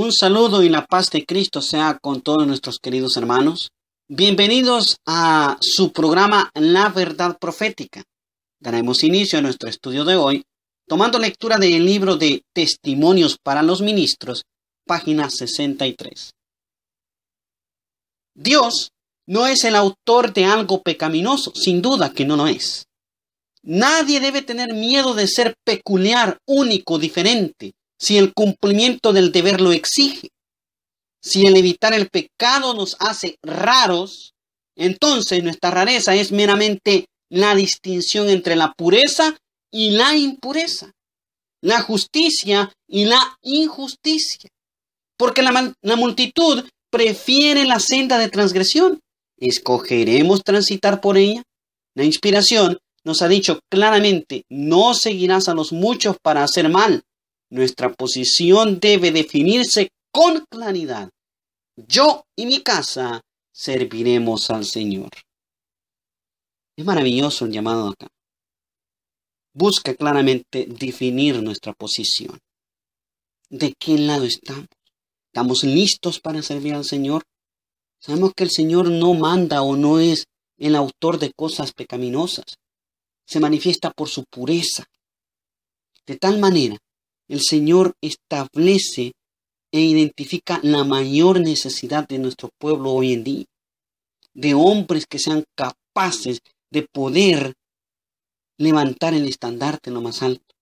Un saludo y la paz de Cristo sea con todos nuestros queridos hermanos. Bienvenidos a su programa La Verdad Profética. Daremos inicio a nuestro estudio de hoy tomando lectura del libro de Testimonios para los Ministros, página 63. Dios no es el autor de algo pecaminoso, sin duda que no lo es. Nadie debe tener miedo de ser peculiar, único, diferente, si el cumplimiento del deber lo exige, si el evitar el pecado nos hace raros, entonces nuestra rareza es meramente la distinción entre la pureza y la impureza, la justicia y la injusticia, porque la, multitud prefiere la senda de transgresión. ¿Escogeremos transitar por ella? La inspiración nos ha dicho claramente, no seguirás a los muchos para hacer mal, nuestra posición debe definirse con claridad. Yo y mi casa serviremos al Señor. Es maravilloso el llamado acá. Busca claramente definir nuestra posición. ¿De qué lado estamos? ¿Estamos listos para servir al Señor? Sabemos que el Señor no manda o no es el autor de cosas pecaminosas. Se manifiesta por su pureza. De tal manera el Señor establece e identifica la mayor necesidad de nuestro pueblo hoy en día, de hombres que sean capaces de poder levantar el estandarte en lo más alto,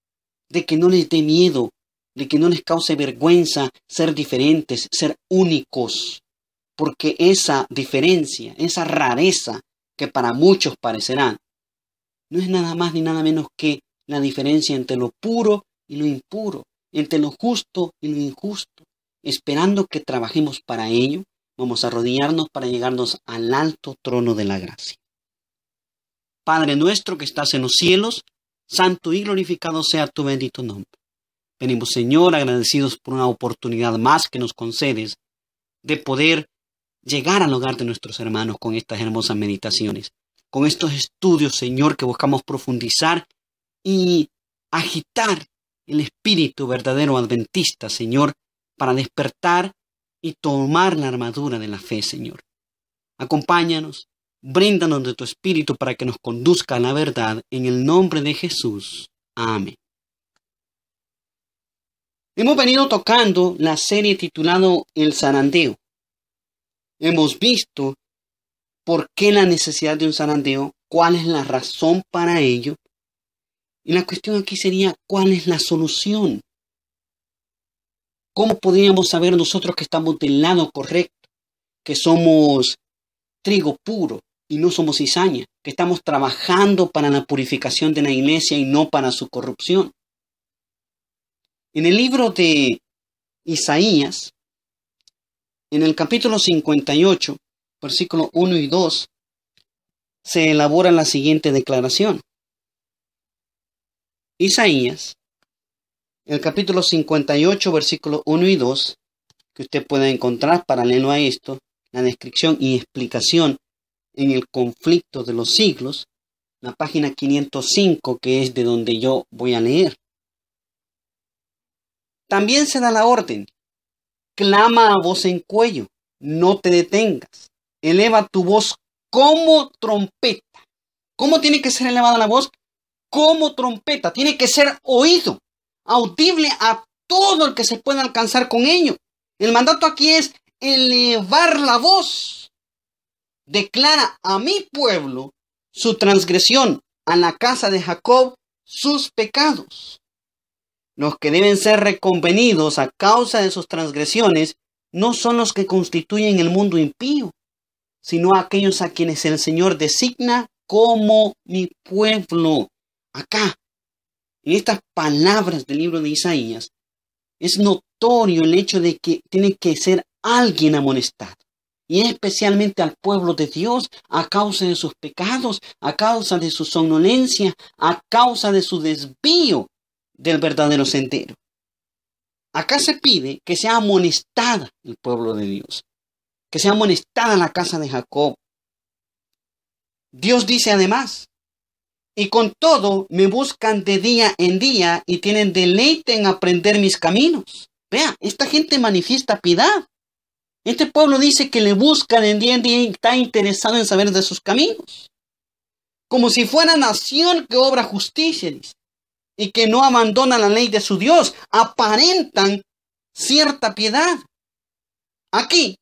de que no les dé miedo, de que no les cause vergüenza ser diferentes, ser únicos, porque esa diferencia, esa rareza que para muchos parecerá, no es nada más ni nada menos que la diferencia entre lo puro y lo impuro, entre lo justo y lo injusto, esperando que trabajemos para ello, vamos a arrodillarnos para llegarnos al alto trono de la gracia. Padre nuestro que estás en los cielos, santo y glorificado sea tu bendito nombre. Venimos, Señor, agradecidos por una oportunidad más que nos concedes de poder llegar al hogar de nuestros hermanos con estas hermosas meditaciones, con estos estudios, Señor, que buscamos profundizar y agitar el espíritu verdadero adventista, Señor, para despertar y tomar la armadura de la fe, Señor. Acompáñanos, bríndanos de tu espíritu para que nos conduzca a la verdad, en el nombre de Jesús. Amén. Hemos venido tocando la serie titulado El zarandeo. Hemos visto por qué la necesidad de un zarandeo, cuál es la razón para ello, y la cuestión aquí sería, ¿cuál es la solución? ¿Cómo podríamos saber nosotros que estamos del lado correcto, que somos trigo puro y no somos cizaña, que estamos trabajando para la purificación de la iglesia y no para su corrupción? En el libro de Isaías, en el capítulo 58, versículo 1 y 2, se elabora la siguiente declaración. Isaías, el capítulo 58, versículos 1 y 2, que usted puede encontrar paralelo a esto, la descripción y explicación en el conflicto de los siglos, la página 505, que es de donde yo voy a leer. También se da la orden, clama a voz en cuello, no te detengas, eleva tu voz como trompeta. ¿Cómo tiene que ser elevada la voz? como trompeta, tiene que ser oído, audible a todo el que se pueda alcanzar con ello. El mandato aquí es elevar la voz. Declara a mi pueblo su transgresión, a la casa de Jacob sus pecados. Los que deben ser reconvenidos a causa de sus transgresiones no son los que constituyen el mundo impío, sino aquellos a quienes el Señor designa como mi pueblo acá, en estas palabras del libro de Isaías, es notorio el hecho de que tiene que ser alguien amonestado, y especialmente al pueblo de Dios a causa de sus pecados, a causa de su somnolencia, a causa de su desvío del verdadero sendero. Acá se pide que sea amonestada el pueblo de Dios, que sea amonestada la casa de Jacob. Dios dice además, y con todo me buscan de día en día y tienen deleite en aprender mis caminos. Vea, esta gente manifiesta piedad. Este pueblo dice que le buscan en día en día y está interesado en saber de sus caminos. Como si fuera nación que obra justicia, y que no abandona la ley de su Dios. Aparentan cierta piedad. Aquí,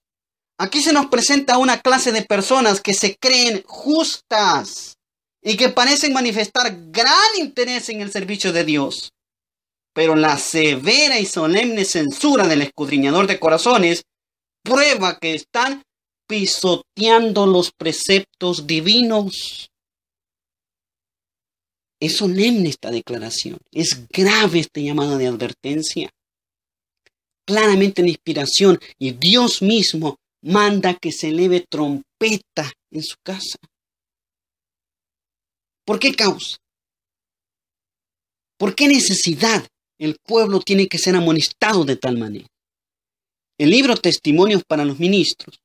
aquí se nos presenta una clase de personas que se creen justas y que parecen manifestar gran interés en el servicio de Dios. Pero la severa y solemne censura del escudriñador de corazones prueba que están pisoteando los preceptos divinos. Es solemne esta declaración, es grave esta llamada de advertencia. Claramente la inspiración y Dios mismo manda que se eleve trompeta en su casa. ¿Por qué causa? ¿Por qué necesidad el pueblo tiene que ser amonestado de tal manera? El libro Testimonios para los Ministros,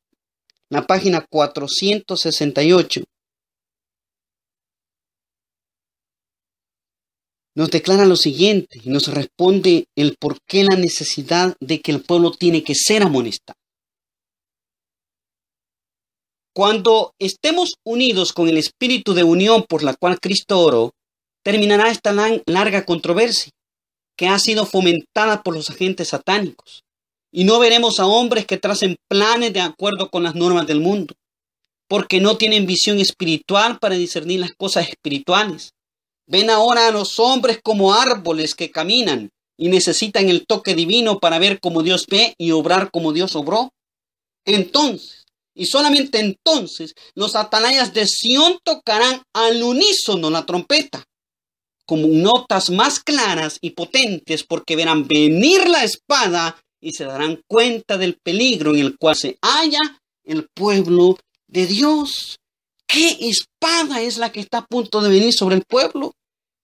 la página 468, nos declara lo siguiente y nos responde el por qué la necesidad de que el pueblo tiene que ser amonestado. Cuando estemos unidos con el espíritu de unión por la cual Cristo oró, terminará esta larga controversia que ha sido fomentada por los agentes satánicos. Y no veremos a hombres que tracen planes de acuerdo con las normas del mundo, porque no tienen visión espiritual para discernir las cosas espirituales. Ven ahora a los hombres como árboles que caminan y necesitan el toque divino para ver como Dios ve y obrar como Dios obró. Entonces, y solamente entonces los atalayas de Sion tocarán al unísono la trompeta, como notas más claras y potentes, porque verán venir la espada y se darán cuenta del peligro en el cual se halla el pueblo de Dios. ¿Qué espada es la que está a punto de venir sobre el pueblo?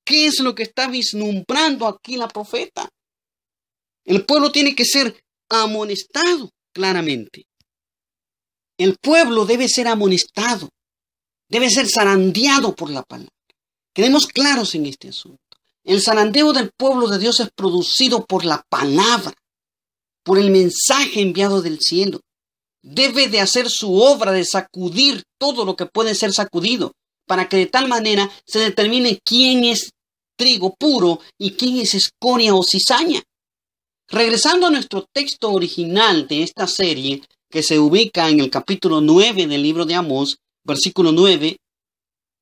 ¿Qué es lo que está vislumbrando aquí la profeta? El pueblo tiene que ser amonestado claramente. El pueblo debe ser amonestado, debe ser zarandeado por la palabra. Quedemos claros en este asunto. El zarandeo del pueblo de Dios es producido por la palabra, por el mensaje enviado del cielo. Debe de hacer su obra de sacudir todo lo que puede ser sacudido, para que de tal manera se determine quién es trigo puro y quién es escoria o cizaña. Regresando a nuestro texto original de esta serie, que se ubica en el capítulo 9 del libro de Amós, versículo 9,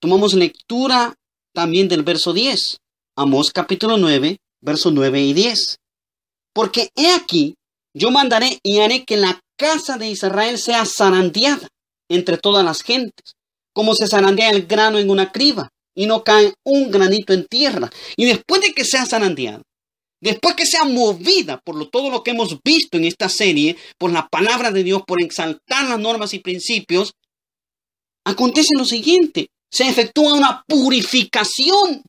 tomamos lectura también del verso 10. Amós capítulo 9, verso 9 y 10. Porque he aquí, yo mandaré y haré que la casa de Israel sea zarandeada entre todas las gentes, como se zarandea el grano en una criba y no cae un granito en tierra. Y después de que sea zarandeada. Después que sea movida por lo, todo lo que hemos visto en esta serie, por la palabra de Dios, por exaltar las normas y principios, acontece lo siguiente. Se efectúa una purificación.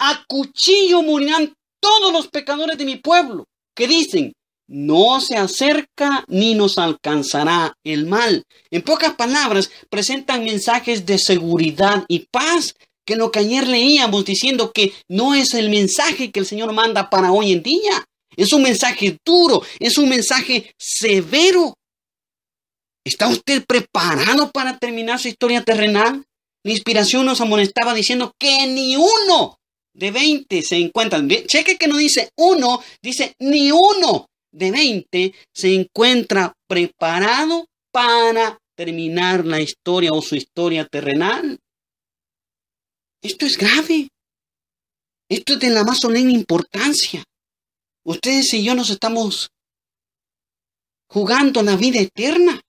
A cuchillo morirán todos los pecadores de mi pueblo, que dicen, no se acerca ni nos alcanzará el mal. En pocas palabras, presentan mensajes de seguridad y paz, que lo que ayer leíamos diciendo que no es el mensaje que el Señor manda para hoy en día. Es un mensaje duro, es un mensaje severo. ¿Está usted preparado para terminar su historia terrenal? La inspiración nos amonestaba diciendo que ni uno de 20 se encuentra. Cheque que no dice uno, dice ni uno de 20 se encuentra preparado para terminar la historia o su historia terrenal. Esto es grave. Esto es de la más solemne importancia. Ustedes y yo nos estamos jugando la vida eterna.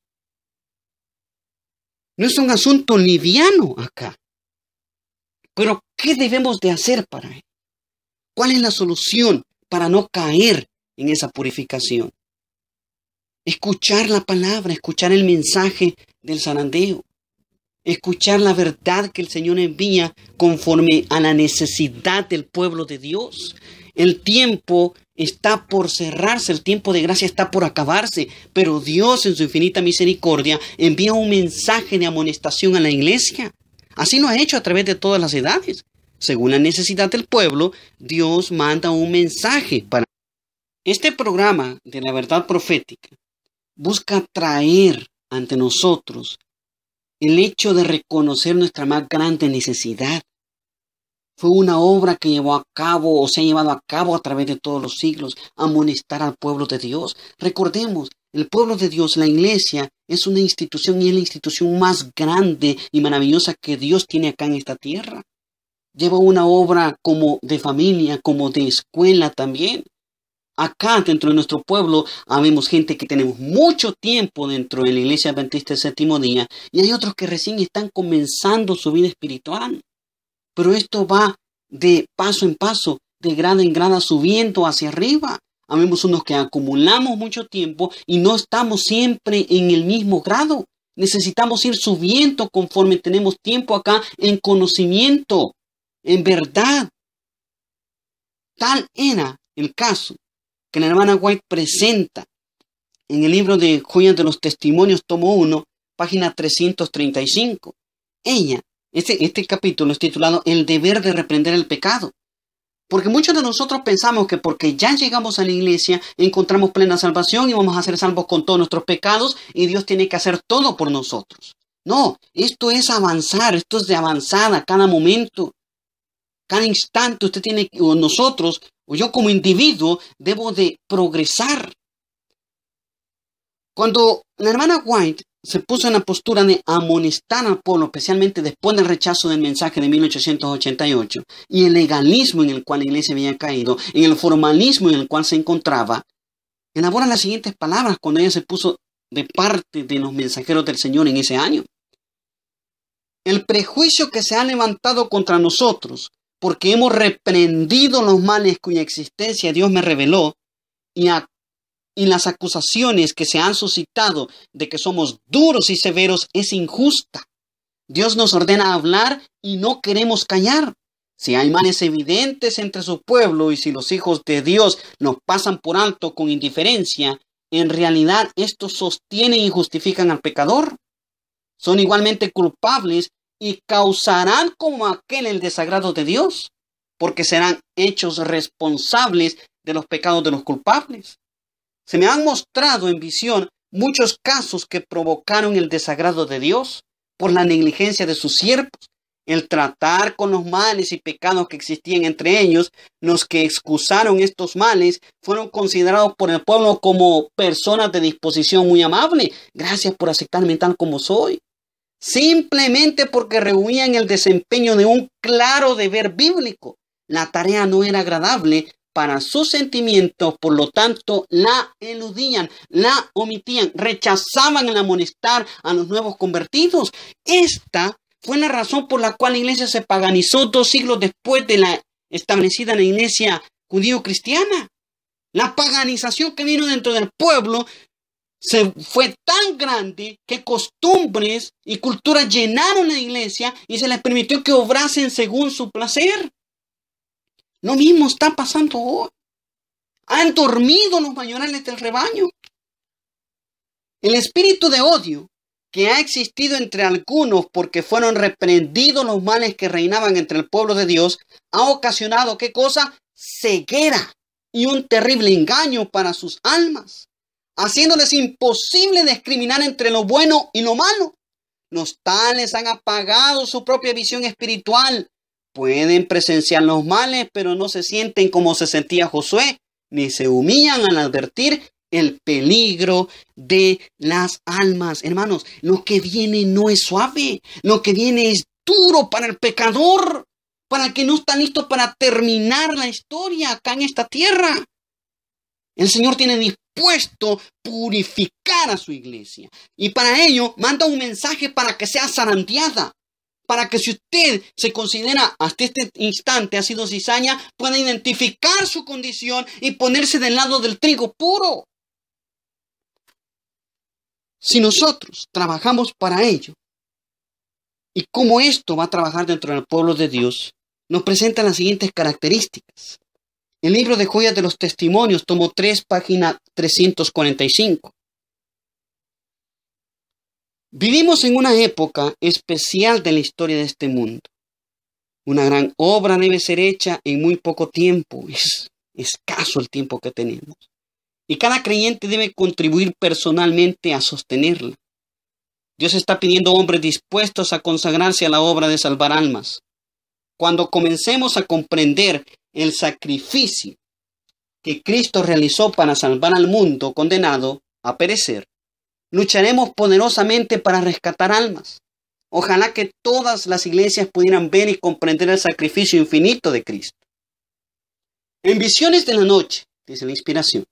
No es un asunto liviano acá. Pero, ¿qué debemos de hacer para él? ¿Cuál es la solución para no caer en esa purificación? Escuchar la palabra, escuchar el mensaje del zarandeo escuchar la verdad que el Señor envía conforme a la necesidad del pueblo de Dios. El tiempo está por cerrarse, el tiempo de gracia está por acabarse, pero Dios en su infinita misericordia envía un mensaje de amonestación a la iglesia. Así lo ha hecho a través de todas las edades. Según la necesidad del pueblo, Dios manda un mensaje para... Este programa de la verdad profética busca traer ante nosotros el hecho de reconocer nuestra más grande necesidad fue una obra que llevó a cabo o se ha llevado a cabo a través de todos los siglos, amonestar al pueblo de Dios. Recordemos, el pueblo de Dios, la iglesia, es una institución y es la institución más grande y maravillosa que Dios tiene acá en esta tierra. Lleva una obra como de familia, como de escuela también acá dentro de nuestro pueblo habemos gente que tenemos mucho tiempo dentro de la iglesia adventista del séptimo día y hay otros que recién están comenzando su vida espiritual. Pero esto va de paso en paso, de grado en grada, subiendo hacia arriba. Habemos unos que acumulamos mucho tiempo y no estamos siempre en el mismo grado. Necesitamos ir subiendo conforme tenemos tiempo acá en conocimiento, en verdad. Tal era el caso que la hermana White presenta en el libro de Joyas de los Testimonios, tomo 1, página 335. Ella, este, este capítulo es titulado El deber de reprender el pecado. Porque muchos de nosotros pensamos que porque ya llegamos a la iglesia encontramos plena salvación y vamos a ser salvos con todos nuestros pecados y Dios tiene que hacer todo por nosotros. No, esto es avanzar, esto es de avanzada cada momento. Cada instante usted tiene, o nosotros o yo como individuo debo de progresar. Cuando la hermana White se puso en la postura de amonestar al pueblo. especialmente después del rechazo del mensaje de 1888, y el legalismo en el cual la iglesia había caído, en el formalismo en el cual se encontraba, elabora las siguientes palabras cuando ella se puso de parte de los mensajeros del Señor en ese año. El prejuicio que se ha levantado contra nosotros porque hemos reprendido los males cuya existencia Dios me reveló y, las acusaciones que se han suscitado de que somos duros y severos es injusta. Dios nos ordena hablar y no queremos callar. Si hay males evidentes entre su pueblo y si los hijos de Dios nos pasan por alto con indiferencia, en realidad estos sostienen y justifican al pecador. Son igualmente culpables y causarán como aquel el desagrado de Dios, porque serán hechos responsables de los pecados de los culpables. Se me han mostrado en visión muchos casos que provocaron el desagrado de Dios por la negligencia de sus siervos, el tratar con los males y pecados que existían entre ellos, los que excusaron estos males fueron considerados por el pueblo como personas de disposición muy amable. Gracias por aceptarme tal como soy simplemente porque reunían el desempeño de un claro deber bíblico. La tarea no era agradable para sus sentimientos, por lo tanto la eludían, la omitían, rechazaban el amonestar a los nuevos convertidos. Esta fue la razón por la cual la iglesia se paganizó dos siglos después de la establecida en la iglesia judío-cristiana. La paganización que vino dentro del pueblo se fue tan grande que costumbres y culturas llenaron la iglesia y se les permitió que obrasen según su placer. Lo mismo está pasando hoy. Han dormido los mayorales del rebaño. El espíritu de odio que ha existido entre algunos porque fueron reprendidos los males que reinaban entre el pueblo de Dios, ha ocasionado qué cosa? Ceguera y un terrible engaño para sus almas haciéndoles imposible discriminar entre lo bueno y lo malo. Los tales han apagado su propia visión espiritual. Pueden presenciar los males, pero no se sienten como se sentía Josué, ni se humillan al advertir el peligro de las almas. Hermanos, lo que viene no es suave, lo que viene es duro para el pecador, para el que no está listo para terminar la historia acá en esta tierra. El Señor tiene puesto purificar a su iglesia. Y para ello manda un mensaje para que sea zarandeada. Para que si usted se considera hasta este instante ha sido cizaña, pueda identificar su condición y ponerse del lado del trigo puro. Si nosotros trabajamos para ello, y cómo esto va a trabajar dentro del pueblo de Dios, nos presenta las siguientes características. El libro de joyas de los testimonios, tomo 3, página 345. Vivimos en una época especial de la historia de este mundo. Una gran obra debe ser hecha en muy poco tiempo. Es escaso el tiempo que tenemos. Y cada creyente debe contribuir personalmente a sostenerla. Dios está pidiendo hombres dispuestos a consagrarse a la obra de salvar almas. Cuando comencemos a comprender el sacrificio que Cristo realizó para salvar al mundo condenado a perecer, lucharemos poderosamente para rescatar almas. Ojalá que todas las iglesias pudieran ver y comprender el sacrificio infinito de Cristo. En visiones de la noche, dice la inspiración,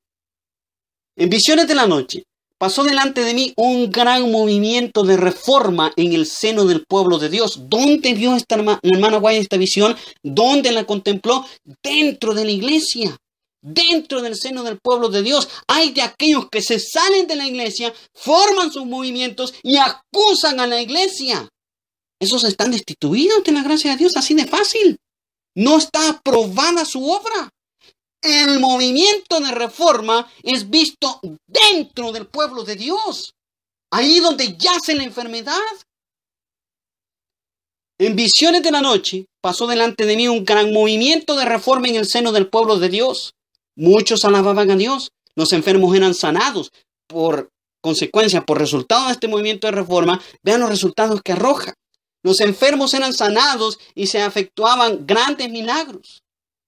en visiones de la noche, pasó delante de mí un gran movimiento de reforma en el seno del pueblo de Dios. ¿Dónde vio esta hermana, Guaya esta visión? ¿Dónde la contempló? Dentro de la iglesia, dentro del seno del pueblo de Dios. Hay de aquellos que se salen de la iglesia, forman sus movimientos y acusan a la iglesia. Esos están destituidos de la gracia de Dios, así de fácil. No está aprobada su obra el movimiento de reforma es visto dentro del pueblo de Dios, ahí donde yace la enfermedad. En visiones de la noche pasó delante de mí un gran movimiento de reforma en el seno del pueblo de Dios. Muchos alababan a Dios, los enfermos eran sanados. Por consecuencia, por resultado de este movimiento de reforma, vean los resultados que arroja. Los enfermos eran sanados y se efectuaban grandes milagros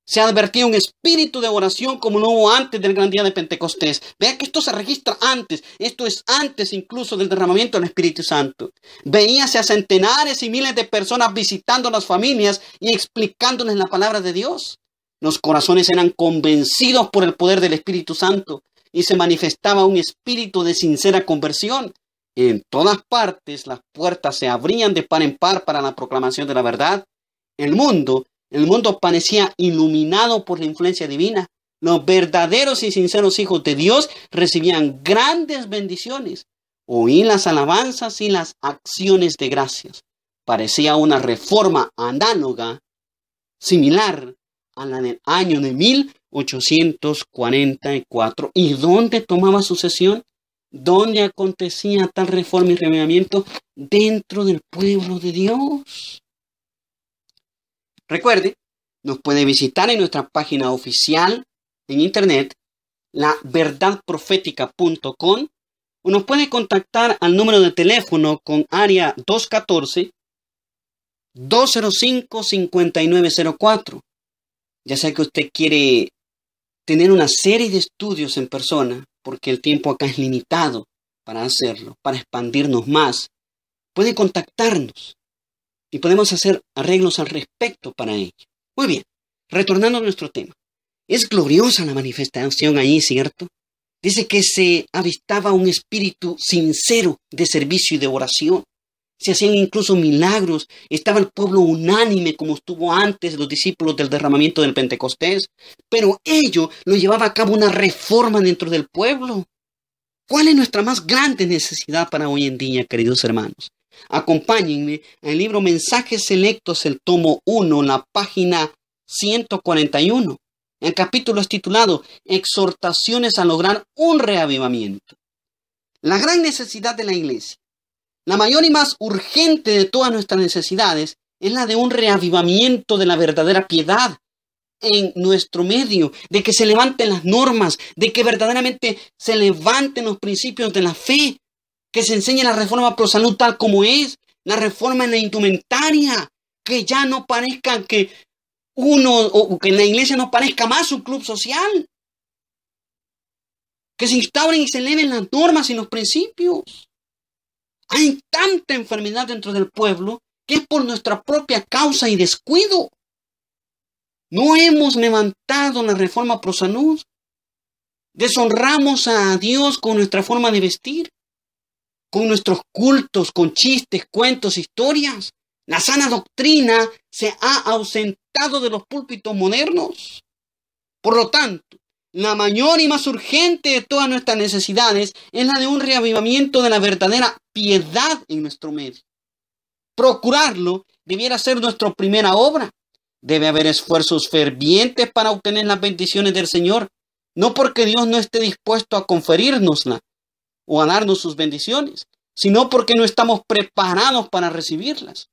se advertía un espíritu de oración como no hubo antes del gran día de Pentecostés. Vea que esto se registra antes, esto es antes incluso del derramamiento del Espíritu Santo. Veíase a centenares y miles de personas visitando las familias y explicándoles la palabra de Dios. Los corazones eran convencidos por el poder del Espíritu Santo y se manifestaba un espíritu de sincera conversión. En todas partes las puertas se abrían de par en par para la proclamación de la verdad. El mundo el mundo parecía iluminado por la influencia divina. Los verdaderos y sinceros hijos de Dios recibían grandes bendiciones. Oí las alabanzas y las acciones de gracias. Parecía una reforma análoga, similar a la del año de 1844. ¿Y dónde tomaba sucesión? ¿Dónde acontecía tal reforma y cambiamiento? Dentro del pueblo de Dios. Recuerde, nos puede visitar en nuestra página oficial en internet, laverdadprofética.com, o nos puede contactar al número de teléfono con área 214-205-5904. Ya sea que usted quiere tener una serie de estudios en persona, porque el tiempo acá es limitado para hacerlo, para expandirnos más, puede contactarnos y podemos hacer arreglos al respecto para ello. Muy bien, retornando a nuestro tema. Es gloriosa la manifestación allí, ¿cierto? Dice que se avistaba un espíritu sincero de servicio y de oración. Se hacían incluso milagros. Estaba el pueblo unánime como estuvo antes los discípulos del derramamiento del Pentecostés. Pero ello lo llevaba a cabo una reforma dentro del pueblo. ¿Cuál es nuestra más grande necesidad para hoy en día, queridos hermanos? Acompáñenme el libro Mensajes Selectos, el tomo 1, la página 141. El capítulo es titulado Exhortaciones a lograr un reavivamiento. La gran necesidad de la iglesia, la mayor y más urgente de todas nuestras necesidades, es la de un reavivamiento de la verdadera piedad en nuestro medio, de que se levanten las normas, de que verdaderamente se levanten los principios de la fe, que se enseñe la reforma pro salud tal como es, la reforma en la indumentaria, que ya no parezca que uno o que la iglesia no parezca más un club social. Que se instauren y se eleven las normas y los principios. Hay tanta enfermedad dentro del pueblo que es por nuestra propia causa y descuido. No hemos levantado la reforma prosalud. Deshonramos a Dios con nuestra forma de vestir con nuestros cultos, con chistes, cuentos, historias. La sana doctrina se ha ausentado de los púlpitos modernos. Por lo tanto, la mayor y más urgente de todas nuestras necesidades es la de un reavivamiento de la verdadera piedad en nuestro medio. Procurarlo debiera ser nuestra primera obra. Debe haber esfuerzos fervientes para obtener las bendiciones del Señor, no porque Dios no esté dispuesto a conferírnoslas o a darnos sus bendiciones, sino porque no estamos preparados para recibirlas.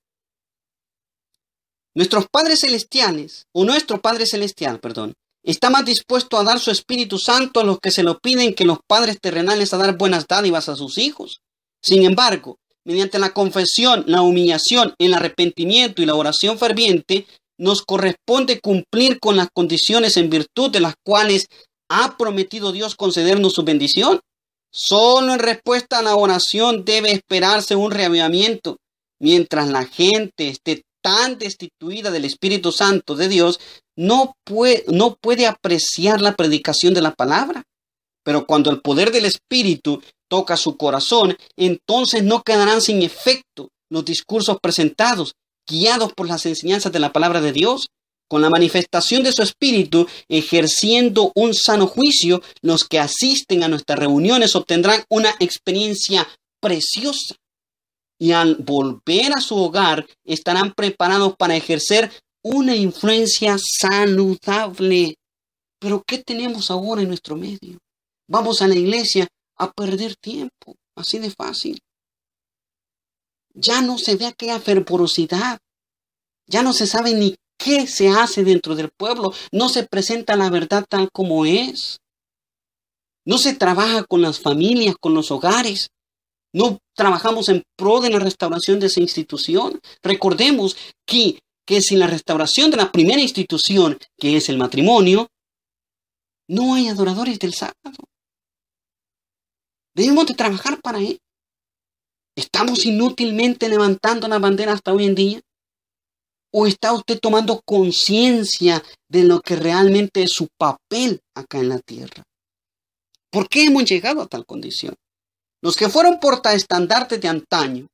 Nuestros padres celestiales, o nuestro Padre Celestial, perdón, está más dispuesto a dar su Espíritu Santo a los que se lo piden que los padres terrenales a dar buenas dádivas a sus hijos. Sin embargo, mediante la confesión, la humillación, el arrepentimiento y la oración ferviente, nos corresponde cumplir con las condiciones en virtud de las cuales ha prometido Dios concedernos su bendición. Solo en respuesta a la oración debe esperarse un reavivamiento. Mientras la gente esté tan destituida del Espíritu Santo de Dios, no puede, no puede apreciar la predicación de la palabra. Pero cuando el poder del Espíritu toca su corazón, entonces no quedarán sin efecto los discursos presentados, guiados por las enseñanzas de la palabra de Dios con la manifestación de su espíritu, ejerciendo un sano juicio, los que asisten a nuestras reuniones obtendrán una experiencia preciosa. Y al volver a su hogar, estarán preparados para ejercer una influencia saludable. Pero ¿qué tenemos ahora en nuestro medio? Vamos a la iglesia a perder tiempo, así de fácil. Ya no se ve aquella fervorosidad, ya no se sabe ni qué se hace dentro del pueblo. No se presenta la verdad tal como es. No se trabaja con las familias, con los hogares. No trabajamos en pro de la restauración de esa institución. Recordemos que, que sin la restauración de la primera institución, que es el matrimonio, no hay adoradores del sábado. Debemos de trabajar para él. Estamos inútilmente levantando la bandera hasta hoy en día. ¿O está usted tomando conciencia de lo que realmente es su papel acá en la tierra? ¿Por qué hemos llegado a tal condición? Los que fueron portaestandartes de antaño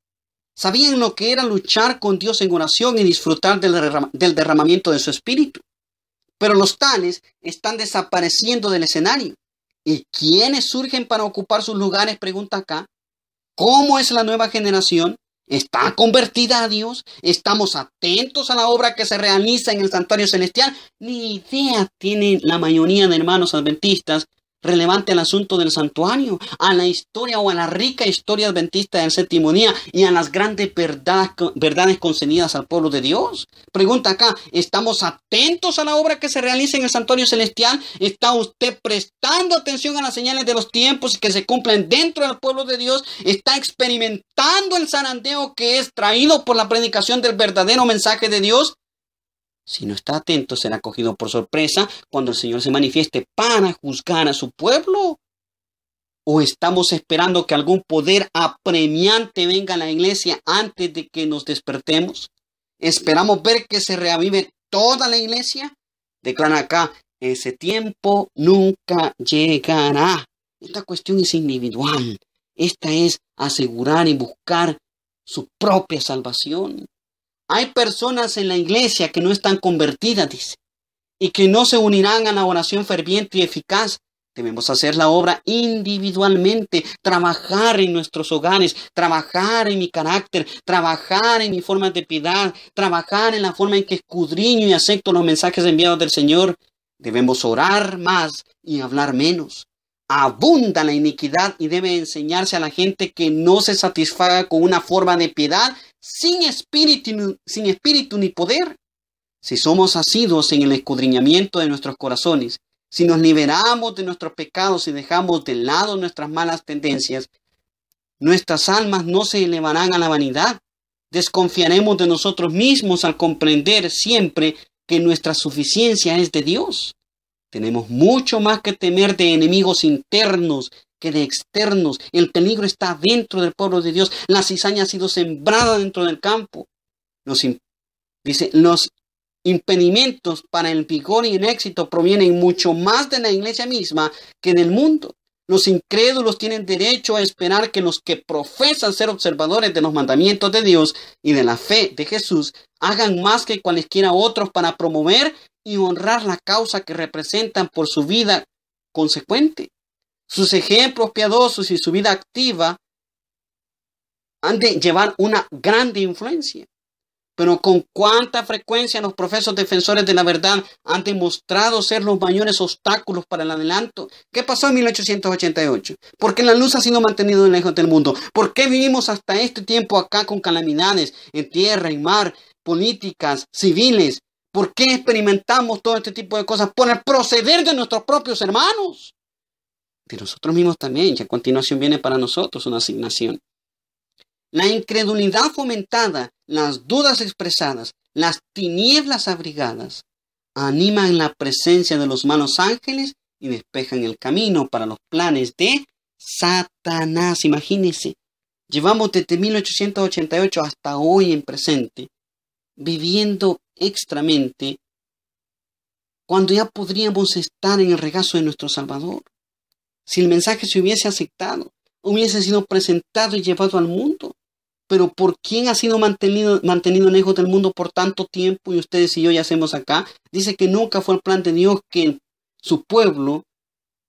sabían lo que era luchar con Dios en oración y disfrutar del, del derramamiento de su espíritu. Pero los tales están desapareciendo del escenario. ¿Y quiénes surgen para ocupar sus lugares? Pregunta acá. ¿Cómo es la nueva generación? está convertida a Dios, estamos atentos a la obra que se realiza en el santuario celestial. Ni idea tiene la mayoría de hermanos adventistas relevante al asunto del santuario, a la historia o a la rica historia adventista del séptimo día y a las grandes verdades, verdades concedidas al pueblo de Dios. Pregunta acá, ¿estamos atentos a la obra que se realiza en el santuario celestial? ¿Está usted prestando atención a las señales de los tiempos que se cumplen dentro del pueblo de Dios? ¿Está experimentando el zarandeo que es traído por la predicación del verdadero mensaje de Dios? Si no está atento, será cogido por sorpresa cuando el Señor se manifieste para juzgar a su pueblo. ¿O estamos esperando que algún poder apremiante venga a la iglesia antes de que nos despertemos? ¿Esperamos ver que se reavive toda la iglesia? Declara acá, ese tiempo nunca llegará. Esta cuestión es individual. Esta es asegurar y buscar su propia salvación. Hay personas en la iglesia que no están convertidas, dice, y que no se unirán a la oración ferviente y eficaz. Debemos hacer la obra individualmente, trabajar en nuestros hogares, trabajar en mi carácter, trabajar en mi forma de piedad, trabajar en la forma en que escudriño y acepto los mensajes enviados del Señor. Debemos orar más y hablar menos abunda la iniquidad y debe enseñarse a la gente que no se satisfaga con una forma de piedad sin espíritu, sin espíritu ni poder. Si somos asiduos en el escudriñamiento de nuestros corazones, si nos liberamos de nuestros pecados y dejamos de lado nuestras malas tendencias, nuestras almas no se elevarán a la vanidad. Desconfiaremos de nosotros mismos al comprender siempre que nuestra suficiencia es de Dios. Tenemos mucho más que temer de enemigos internos que de externos. El peligro está dentro del pueblo de Dios. La cizaña ha sido sembrada dentro del campo. Los, dice, los impedimentos para el vigor y el éxito provienen mucho más de la iglesia misma que del mundo. Los incrédulos tienen derecho a esperar que los que profesan ser observadores de los mandamientos de Dios y de la fe de Jesús hagan más que cualesquiera otros para promover y honrar la causa que representan por su vida consecuente. Sus ejemplos piadosos y su vida activa han de llevar una grande influencia. Pero con cuánta frecuencia los profesos defensores de la verdad han demostrado ser los mayores obstáculos para el adelanto. ¿Qué pasó en 1888? ¿Por qué la luz ha sido mantenida lejos del mundo? ¿Por qué vivimos hasta este tiempo acá con calamidades en tierra, y mar, políticas, civiles, ¿Por qué experimentamos todo este tipo de cosas? Por el proceder de nuestros propios hermanos. De nosotros mismos también, y a continuación viene para nosotros una asignación. La incredulidad fomentada, las dudas expresadas, las tinieblas abrigadas, animan la presencia de los malos ángeles y despejan el camino para los planes de Satanás. Imagínense, llevamos desde 1888 hasta hoy en presente viviendo extramente cuando ya podríamos estar en el regazo de nuestro Salvador. Si el mensaje se hubiese aceptado, hubiese sido presentado y llevado al mundo. Pero ¿por quién ha sido mantenido, mantenido lejos del mundo por tanto tiempo y ustedes y yo ya hacemos acá? Dice que nunca fue el plan de Dios que su pueblo,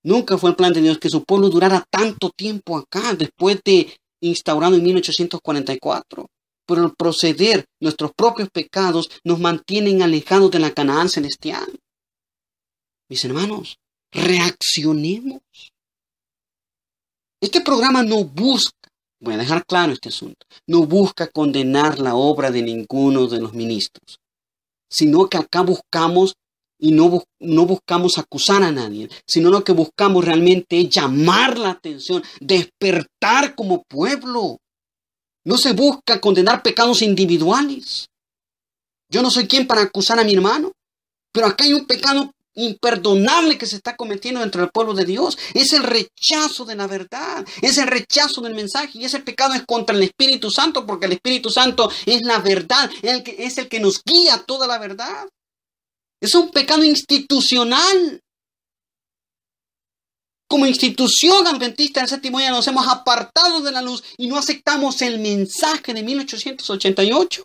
nunca fue el plan de Dios que su pueblo durara tanto tiempo acá después de instaurado en 1844 pero el proceder, nuestros propios pecados, nos mantienen alejados de la Canaán celestial. Mis hermanos, reaccionemos. Este programa no busca, voy a dejar claro este asunto, no busca condenar la obra de ninguno de los ministros, sino que acá buscamos y no, no buscamos acusar a nadie, sino lo que buscamos realmente es llamar la atención, despertar como pueblo no se busca condenar pecados individuales. Yo no soy quien para acusar a mi hermano, pero acá hay un pecado imperdonable que se está cometiendo entre el pueblo de Dios. Es el rechazo de la verdad, es el rechazo del mensaje y ese pecado es contra el Espíritu Santo porque el Espíritu Santo es la verdad, es el que, nos guía toda la verdad. Es un pecado institucional como institución adventista en séptimo día nos hemos apartado de la luz y no aceptamos el mensaje de 1888.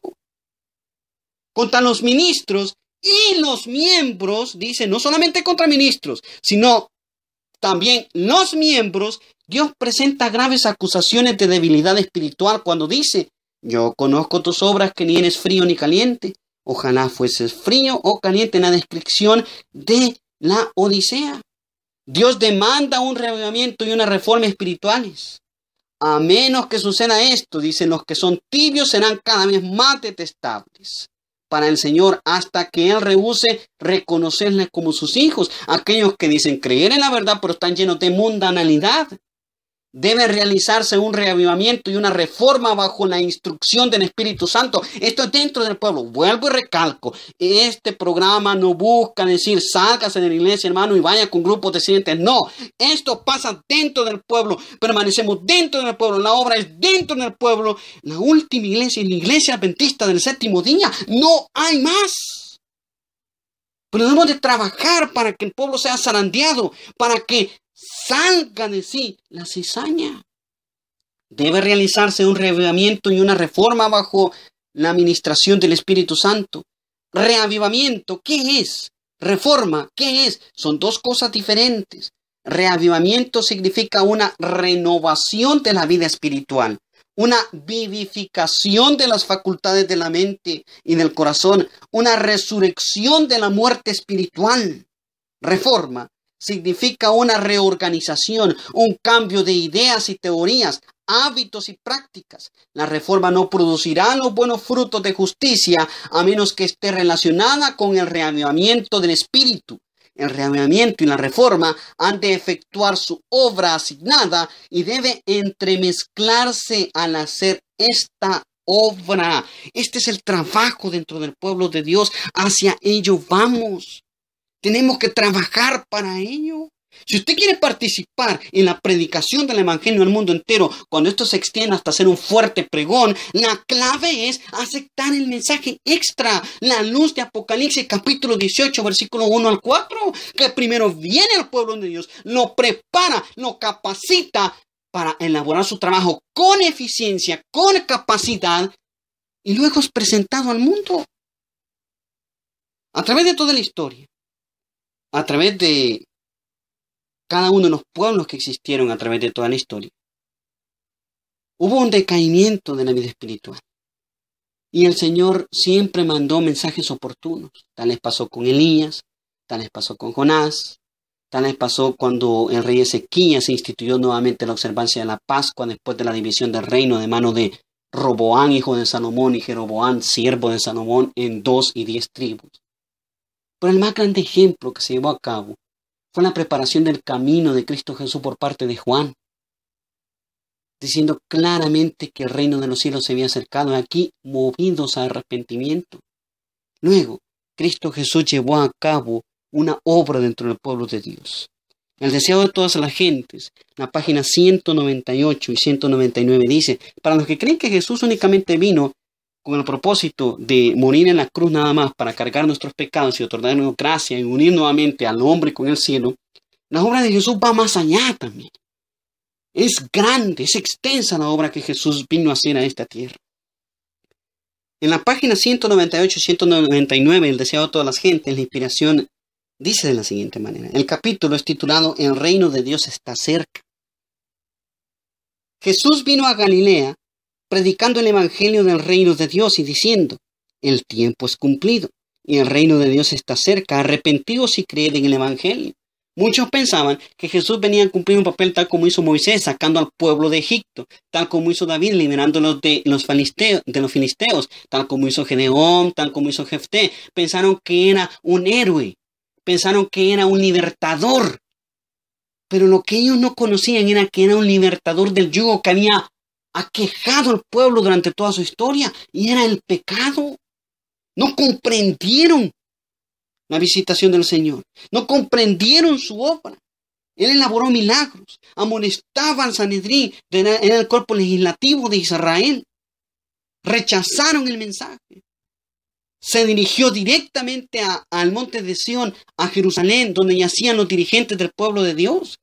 Contra los ministros y los miembros, dice, no solamente contra ministros, sino también los miembros, Dios presenta graves acusaciones de debilidad espiritual cuando dice, yo conozco tus obras que ni eres frío ni caliente. Ojalá fueses frío o caliente en la descripción de la Odisea. Dios demanda un reavivamiento y una reforma espirituales. A menos que suceda esto, dicen los que son tibios serán cada vez más detestables para el Señor hasta que Él rehúse reconocerles como sus hijos. Aquellos que dicen creer en la verdad pero están llenos de mundanalidad Debe realizarse un reavivamiento y una reforma bajo la instrucción del Espíritu Santo. Esto es dentro del pueblo. Vuelvo y recalco, este programa no busca decir, sácase de la iglesia, hermano, y vaya con grupos de sientes. No, esto pasa dentro del pueblo. Permanecemos dentro del pueblo. La obra es dentro del pueblo. La última iglesia es la iglesia adventista del séptimo día. No hay más. Pero debemos de trabajar para que el pueblo sea zarandeado, para que salga de sí la cizaña. Debe realizarse un reavivamiento y una reforma bajo la administración del Espíritu Santo. Reavivamiento, ¿qué es? Reforma, ¿qué es? Son dos cosas diferentes. Reavivamiento significa una renovación de la vida espiritual, una vivificación de las facultades de la mente y del corazón, una resurrección de la muerte espiritual. Reforma significa una reorganización, un cambio de ideas y teorías, hábitos y prácticas. La reforma no producirá los buenos frutos de justicia a menos que esté relacionada con el reavivamiento del espíritu. El reavivamiento y la reforma han de efectuar su obra asignada y debe entremezclarse al hacer esta obra. Este es el trabajo dentro del pueblo de Dios. Hacia ello vamos. Tenemos que trabajar para ello. Si usted quiere participar en la predicación del Evangelio al mundo entero, cuando esto se extienda hasta ser un fuerte pregón, la clave es aceptar el mensaje extra, la luz de Apocalipsis capítulo 18, versículo 1 al 4, que primero viene el pueblo de Dios, lo prepara, lo capacita para elaborar su trabajo con eficiencia, con capacidad, y luego es presentado al mundo. A través de toda la historia, a través de cada uno de los pueblos que existieron a través de toda la historia. Hubo un decaimiento de la vida espiritual. Y el Señor siempre mandó mensajes oportunos. Tal les pasó con Elías, tal les pasó con Jonás, tal les pasó cuando el rey se instituyó nuevamente la observancia de la Pascua después de la división del reino de mano de Roboán, hijo de Salomón, y Jeroboán, siervo de Salomón, en dos y diez tribus. Pero el más grande ejemplo que se llevó a cabo fue la preparación del camino de Cristo Jesús por parte de Juan, diciendo claramente que el reino de los cielos se había acercado aquí, movidos a arrepentimiento. Luego, Cristo Jesús llevó a cabo una obra dentro del pueblo de Dios. El deseo de todas las gentes, la página 198 y 199 dice, para los que creen que Jesús únicamente vino con el propósito de morir en la cruz nada más para cargar nuestros pecados y otorgarnos gracia y unir nuevamente al hombre con el cielo, la obra de Jesús va más allá también. Es grande, es extensa la obra que Jesús vino a hacer a esta tierra. En la página 198 199 el deseado de todas las gentes, la inspiración dice de la siguiente manera. El capítulo es titulado El reino de Dios está cerca. Jesús vino a Galilea predicando el Evangelio del reino de Dios y diciendo, el tiempo es cumplido y el reino de Dios está cerca, arrepentidos y creed en el Evangelio. Muchos pensaban que Jesús venía a cumplir un papel tal como hizo Moisés, sacando al pueblo de Egipto, tal como hizo David, liberándolos de los, filisteos, de los filisteos, tal como hizo Gedeón, tal como hizo Jefté. Pensaron que era un héroe, pensaron que era un libertador. Pero lo que ellos no conocían era que era un libertador del yugo que había ha quejado al pueblo durante toda su historia y era el pecado. No comprendieron la visitación del Señor, no comprendieron su obra. Él elaboró milagros, amonestaba al Sanedrín, en el cuerpo legislativo de Israel. Rechazaron el mensaje. Se dirigió directamente al monte de Sión, a Jerusalén, donde yacían los dirigentes del pueblo de Dios.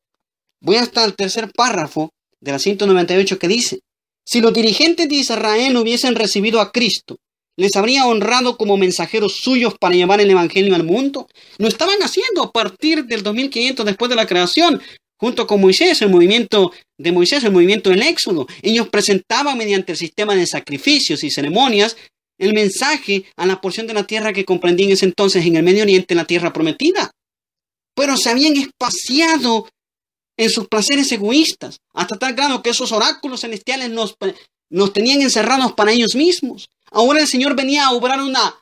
Voy hasta el tercer párrafo de la 198 que dice, si los dirigentes de Israel hubiesen recibido a Cristo, les habría honrado como mensajeros suyos para llevar el Evangelio al mundo. Lo estaban haciendo a partir del 2500 después de la creación, junto con Moisés, el movimiento de Moisés, el movimiento del Éxodo. Ellos presentaban mediante el sistema de sacrificios y ceremonias el mensaje a la porción de la tierra que comprendían en ese entonces en el Medio Oriente, la tierra prometida. Pero se habían espaciado en sus placeres egoístas, hasta tal grado que esos oráculos celestiales nos, nos tenían encerrados para ellos mismos. Ahora el Señor venía a obrar una,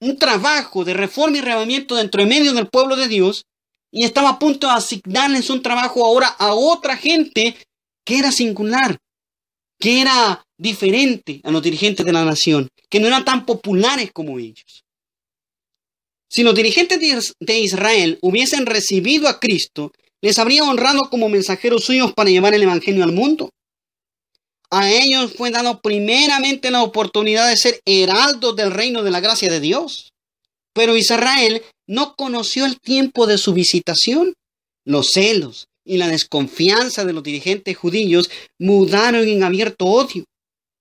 un trabajo de reforma y revamiento dentro y medio del pueblo de Dios y estaba a punto de asignarles un trabajo ahora a otra gente que era singular, que era diferente a los dirigentes de la nación, que no eran tan populares como ellos. Si los dirigentes de Israel hubiesen recibido a Cristo les habría honrado como mensajeros suyos para llevar el Evangelio al mundo. A ellos fue dado primeramente la oportunidad de ser heraldos del reino de la gracia de Dios. Pero Israel no conoció el tiempo de su visitación. Los celos y la desconfianza de los dirigentes judíos mudaron en abierto odio,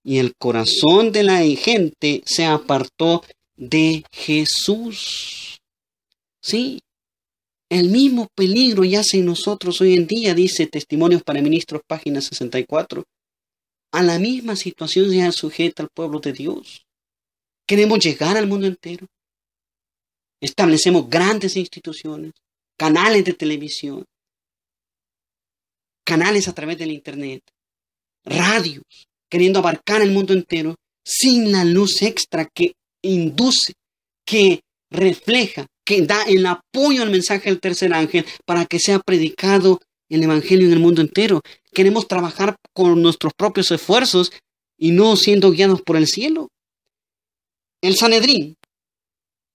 y el corazón de la gente se apartó de Jesús. Sí, el mismo peligro yace en nosotros hoy en día, dice Testimonios para Ministros, página 64. A la misma situación se sujeta al pueblo de Dios. Queremos llegar al mundo entero. Establecemos grandes instituciones, canales de televisión, canales a través del Internet, radios, queriendo abarcar el mundo entero sin la luz extra que induce, que refleja que da el apoyo al mensaje del tercer ángel para que sea predicado el Evangelio en el mundo entero. Queremos trabajar con nuestros propios esfuerzos y no siendo guiados por el cielo. El Sanedrín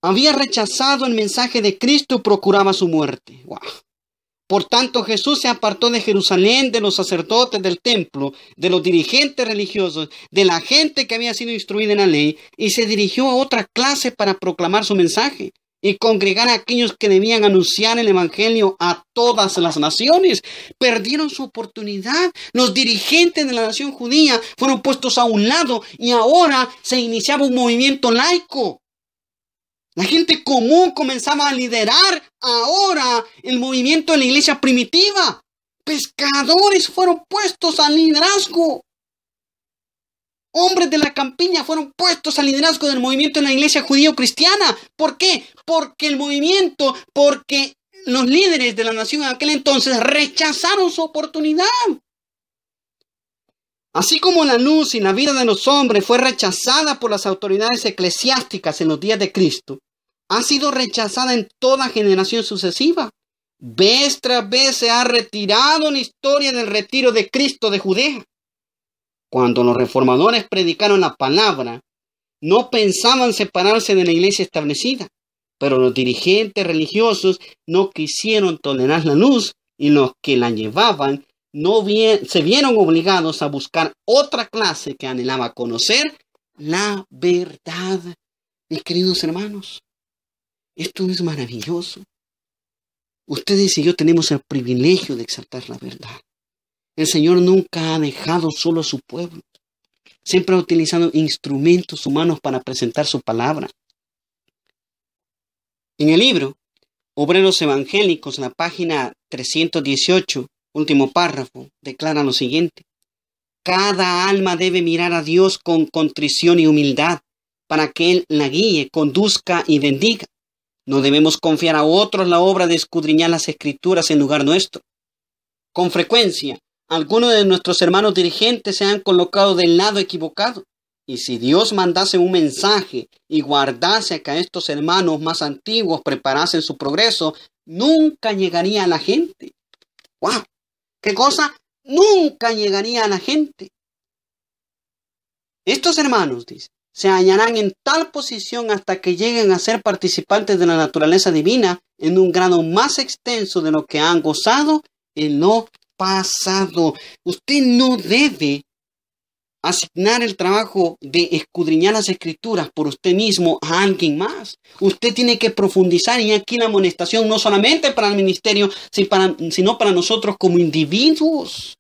había rechazado el mensaje de Cristo y procuraba su muerte. Por tanto, Jesús se apartó de Jerusalén, de los sacerdotes del templo, de los dirigentes religiosos, de la gente que había sido instruida en la ley, y se dirigió a otra clase para proclamar su mensaje y congregar a aquellos que debían anunciar el Evangelio a todas las naciones. Perdieron su oportunidad. Los dirigentes de la nación judía fueron puestos a un lado y ahora se iniciaba un movimiento laico. La gente común comenzaba a liderar ahora el movimiento de la iglesia primitiva. Pescadores fueron puestos al liderazgo hombres de la campiña fueron puestos al liderazgo del movimiento en la iglesia judío-cristiana. ¿Por qué? Porque el movimiento, porque los líderes de la nación en aquel entonces rechazaron su oportunidad. Así como la luz y la vida de los hombres fue rechazada por las autoridades eclesiásticas en los días de Cristo, ha sido rechazada en toda generación sucesiva. Vez tras vez se ha retirado la historia del retiro de Cristo de Judea. Cuando los reformadores predicaron la palabra, no pensaban separarse de la iglesia establecida, pero los dirigentes religiosos no quisieron tolerar la luz y los que la llevaban no se vieron obligados a buscar otra clase que anhelaba conocer la verdad. Mis queridos hermanos, esto es maravilloso. Ustedes y yo tenemos el privilegio de exaltar la verdad. El Señor nunca ha dejado solo a su pueblo. Siempre ha utilizado instrumentos humanos para presentar su palabra. En el libro Obreros Evangélicos, la página 318, último párrafo, declara lo siguiente. Cada alma debe mirar a Dios con contrición y humildad para que Él la guíe, conduzca y bendiga. No debemos confiar a otros la obra de escudriñar las escrituras en lugar nuestro. Con frecuencia, algunos de nuestros hermanos dirigentes se han colocado del lado equivocado. Y si Dios mandase un mensaje y guardase a que a estos hermanos más antiguos preparasen su progreso, nunca llegaría a la gente. ¡Wow! ¿Qué cosa? Nunca llegaría a la gente. Estos hermanos, dice, se hallarán en tal posición hasta que lleguen a ser participantes de la naturaleza divina en un grado más extenso de lo que han gozado en lo pasado. Usted no debe asignar el trabajo de escudriñar las escrituras por usted mismo a alguien más. Usted tiene que profundizar y aquí la amonestación no solamente para el ministerio, sino para nosotros como individuos.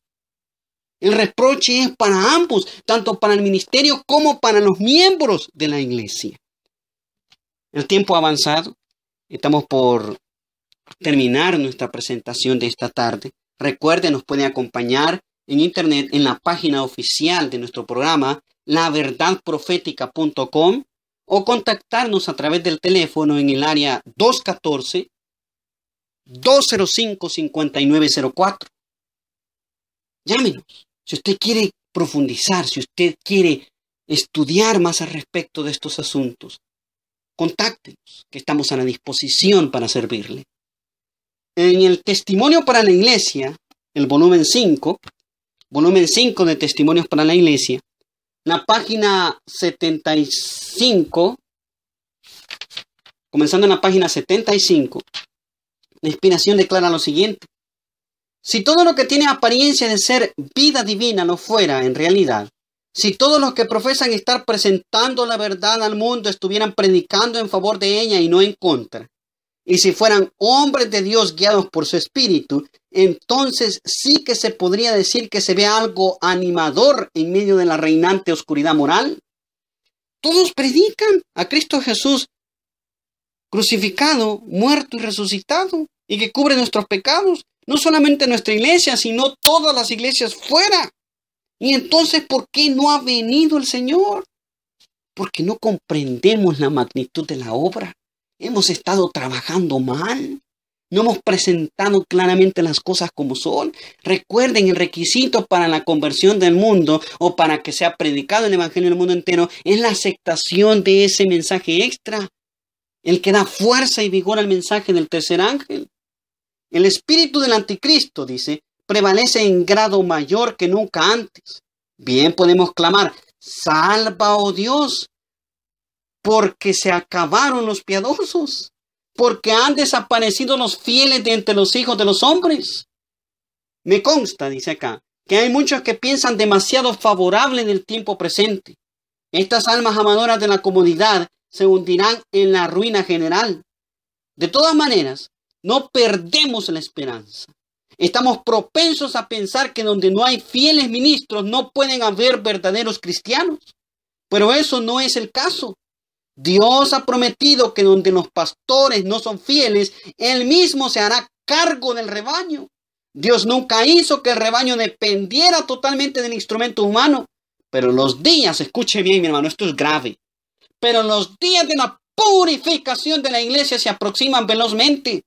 El reproche es para ambos, tanto para el ministerio como para los miembros de la iglesia. El tiempo ha avanzado. Estamos por terminar nuestra presentación de esta tarde. Recuerde, nos pueden acompañar en internet en la página oficial de nuestro programa, laverdadprofética.com, o contactarnos a través del teléfono en el área 214-205-5904. Llámenos. Si usted quiere profundizar, si usted quiere estudiar más al respecto de estos asuntos, contáctenos, que estamos a la disposición para servirle. En el Testimonio para la Iglesia, el volumen 5, volumen 5 de Testimonios para la Iglesia, la página 75, comenzando en la página 75, la inspiración declara lo siguiente. Si todo lo que tiene apariencia de ser vida divina no fuera en realidad, si todos los que profesan estar presentando la verdad al mundo estuvieran predicando en favor de ella y no en contra, y si fueran hombres de Dios guiados por su espíritu, entonces sí que se podría decir que se ve algo animador en medio de la reinante oscuridad moral. Todos predican a Cristo Jesús crucificado, muerto y resucitado, y que cubre nuestros pecados, no solamente nuestra iglesia, sino todas las iglesias fuera. Y entonces, ¿por qué no ha venido el Señor? Porque no comprendemos la magnitud de la obra. Hemos estado trabajando mal. No hemos presentado claramente las cosas como son. Recuerden, el requisito para la conversión del mundo o para que sea predicado el Evangelio en el mundo entero es la aceptación de ese mensaje extra, el que da fuerza y vigor al mensaje del tercer ángel. El espíritu del anticristo, dice, prevalece en grado mayor que nunca antes. Bien podemos clamar, salva, oh Dios, porque se acabaron los piadosos, porque han desaparecido los fieles de entre los hijos de los hombres. Me consta, dice acá, que hay muchos que piensan demasiado favorable en el tiempo presente. Estas almas amadoras de la comunidad se hundirán en la ruina general. De todas maneras, no perdemos la esperanza. Estamos propensos a pensar que donde no hay fieles ministros no pueden haber verdaderos cristianos. Pero eso no es el caso. Dios ha prometido que donde los pastores no son fieles, Él mismo se hará cargo del rebaño. Dios nunca hizo que el rebaño dependiera totalmente del instrumento humano. Pero los días, escuche bien mi hermano, esto es grave. Pero los días de la purificación de la iglesia se aproximan velozmente.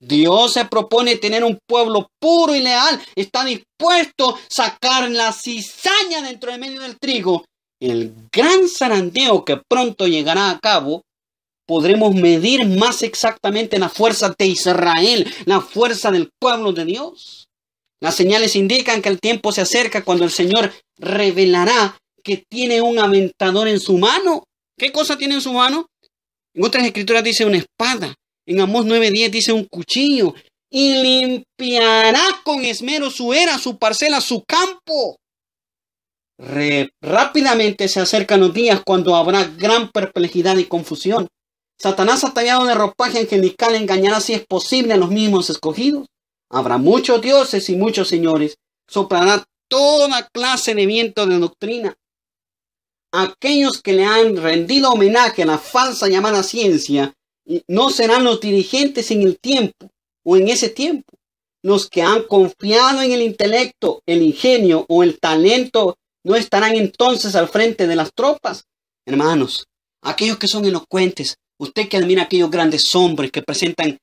Dios se propone tener un pueblo puro y leal. Está dispuesto a sacar la cizaña dentro del medio del trigo el gran zarandeo que pronto llegará a cabo, podremos medir más exactamente la fuerza de Israel, la fuerza del pueblo de Dios. Las señales indican que el tiempo se acerca cuando el Señor revelará que tiene un aventador en su mano. ¿Qué cosa tiene en su mano? En otras escrituras dice una espada. En Amós 9:10 dice un cuchillo. Y limpiará con esmero su era, su parcela, su campo rápidamente se acercan los días cuando habrá gran perplejidad y confusión. Satanás atallado de ropaje angelical engañará si es posible a los mismos escogidos. Habrá muchos dioses y muchos señores. Soplará toda clase de viento de doctrina. Aquellos que le han rendido homenaje a la falsa llamada ciencia no serán los dirigentes en el tiempo o en ese tiempo. Los que han confiado en el intelecto, el ingenio o el talento no estarán entonces al frente de las tropas. Hermanos, aquellos que son elocuentes, usted que admira aquellos grandes hombres que presentan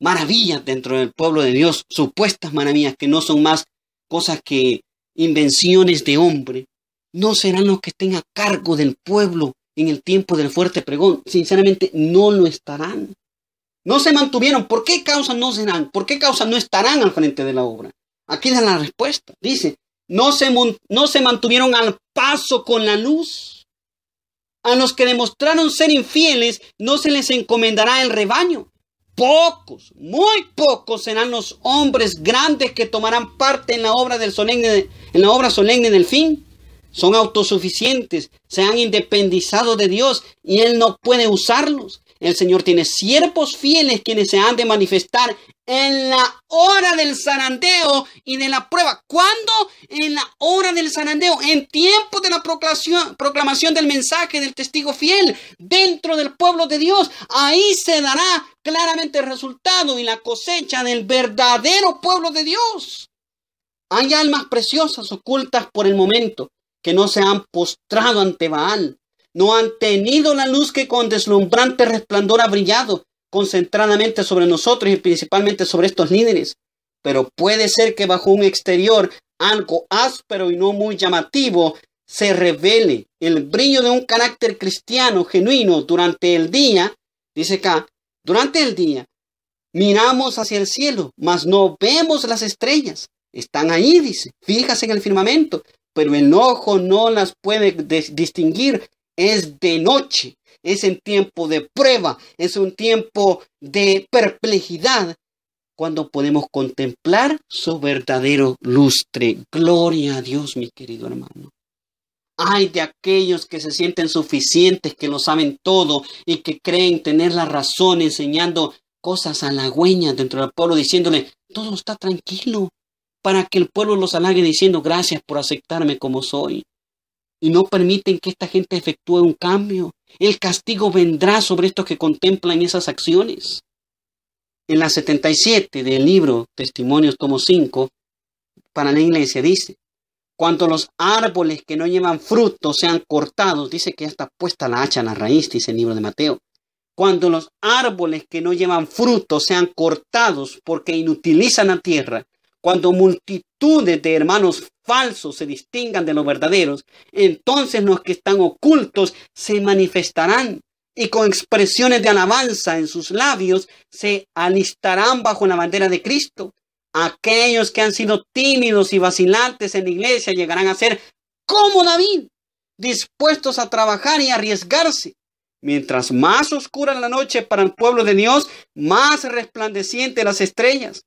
maravillas dentro del pueblo de Dios, supuestas maravillas que no son más cosas que invenciones de hombre, no serán los que estén a cargo del pueblo en el tiempo del fuerte pregón. Sinceramente, no lo estarán. No se mantuvieron. ¿Por qué causa no serán? ¿Por qué causa no estarán al frente de la obra? Aquí da la respuesta. Dice, no se, no se mantuvieron al paso con la luz. A los que demostraron ser infieles no se les encomendará el rebaño. Pocos, muy pocos serán los hombres grandes que tomarán parte en la obra, del solemne, en la obra solemne del fin. Son autosuficientes, se han independizado de Dios y Él no puede usarlos. El Señor tiene siervos fieles quienes se han de manifestar en la hora del zarandeo y de la prueba. ¿Cuándo? En la hora del zarandeo, en tiempo de la proclamación, proclamación del mensaje del testigo fiel dentro del pueblo de Dios. Ahí se dará claramente el resultado y la cosecha del verdadero pueblo de Dios. Hay almas preciosas ocultas por el momento que no se han postrado ante Baal no han tenido la luz que con deslumbrante resplandor ha brillado concentradamente sobre nosotros y principalmente sobre estos líderes. Pero puede ser que bajo un exterior algo áspero y no muy llamativo se revele el brillo de un carácter cristiano genuino durante el día, dice acá, durante el día, miramos hacia el cielo, mas no vemos las estrellas. Están ahí, dice, fijas en el firmamento, pero el ojo no las puede distinguir es de noche, es en tiempo de prueba, es un tiempo de perplejidad, cuando podemos contemplar su verdadero lustre. Gloria a Dios, mi querido hermano. Ay de aquellos que se sienten suficientes, que lo saben todo y que creen tener la razón enseñando cosas halagüeñas dentro del pueblo, diciéndole, todo está tranquilo, para que el pueblo los halague diciendo, gracias por aceptarme como soy y no permiten que esta gente efectúe un cambio. El castigo vendrá sobre estos que contemplan esas acciones. En la 77 del libro Testimonios tomo 5, para la iglesia dice, cuando los árboles que no llevan fruto sean cortados, dice que ya está puesta la hacha en la raíz, dice el libro de Mateo. Cuando los árboles que no llevan fruto sean cortados porque inutilizan la tierra, cuando multitudes de hermanos falsos se distingan de los verdaderos, entonces los que están ocultos se manifestarán y con expresiones de alabanza en sus labios se alistarán bajo la bandera de Cristo. Aquellos que han sido tímidos y vacilantes en la iglesia llegarán a ser como David, dispuestos a trabajar y arriesgarse. Mientras más oscura la noche para el pueblo de Dios, más resplandeciente las estrellas.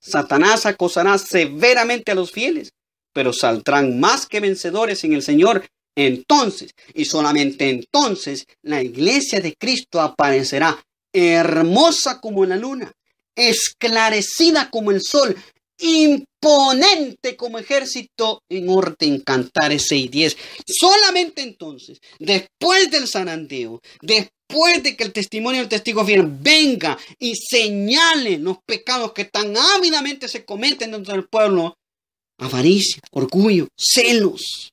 Satanás acosará severamente a los fieles pero saldrán más que vencedores en el Señor. Entonces, y solamente entonces, la iglesia de Cristo aparecerá hermosa como la luna, esclarecida como el sol, imponente como ejército en orden cantares y diez. Solamente entonces, después del zarandeo, después de que el testimonio del testigo fiel venga y señale los pecados que tan ávidamente se cometen dentro del pueblo avaricia, orgullo, celos,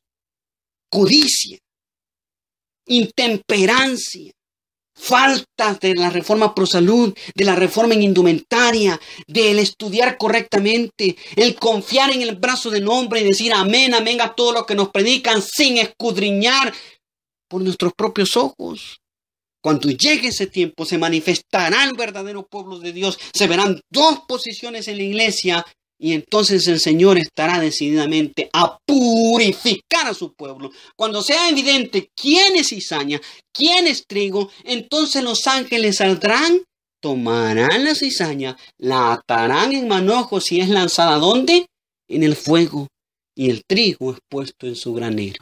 codicia, intemperancia, falta de la reforma pro salud, de la reforma indumentaria, del estudiar correctamente, el confiar en el brazo del hombre y decir amén, amén a todo lo que nos predican sin escudriñar por nuestros propios ojos. Cuando llegue ese tiempo se manifestará el verdadero pueblo de Dios, se verán dos posiciones en la iglesia y entonces el Señor estará decididamente a purificar a su pueblo. Cuando sea evidente quién es cizaña, quién es trigo, entonces los ángeles saldrán, tomarán la cizaña, la atarán en manojos y es lanzada ¿dónde? En el fuego. Y el trigo es puesto en su granero.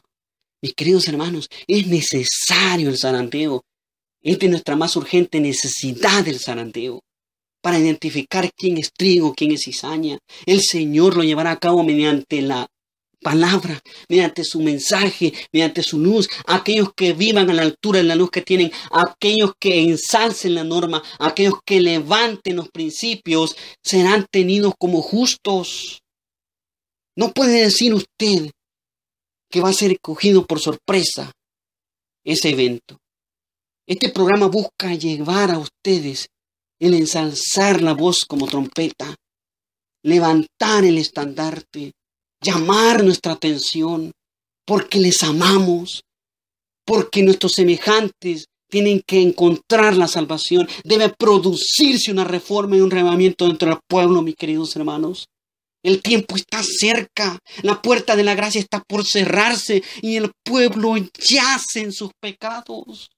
Mis queridos hermanos, es necesario el zarandeo. Esta es nuestra más urgente necesidad del zarandeo para identificar quién es trigo, quién es cizaña. El Señor lo llevará a cabo mediante la palabra, mediante su mensaje, mediante su luz, aquellos que vivan a la altura de la luz que tienen, aquellos que ensalcen la norma, aquellos que levanten los principios, serán tenidos como justos. No puede decir usted que va a ser cogido por sorpresa ese evento. Este programa busca llevar a ustedes el ensalzar la voz como trompeta, levantar el estandarte, llamar nuestra atención, porque les amamos, porque nuestros semejantes tienen que encontrar la salvación. Debe producirse una reforma y un revamiento dentro del pueblo, mis queridos hermanos. El tiempo está cerca, la puerta de la gracia está por cerrarse y el pueblo yace en sus pecados.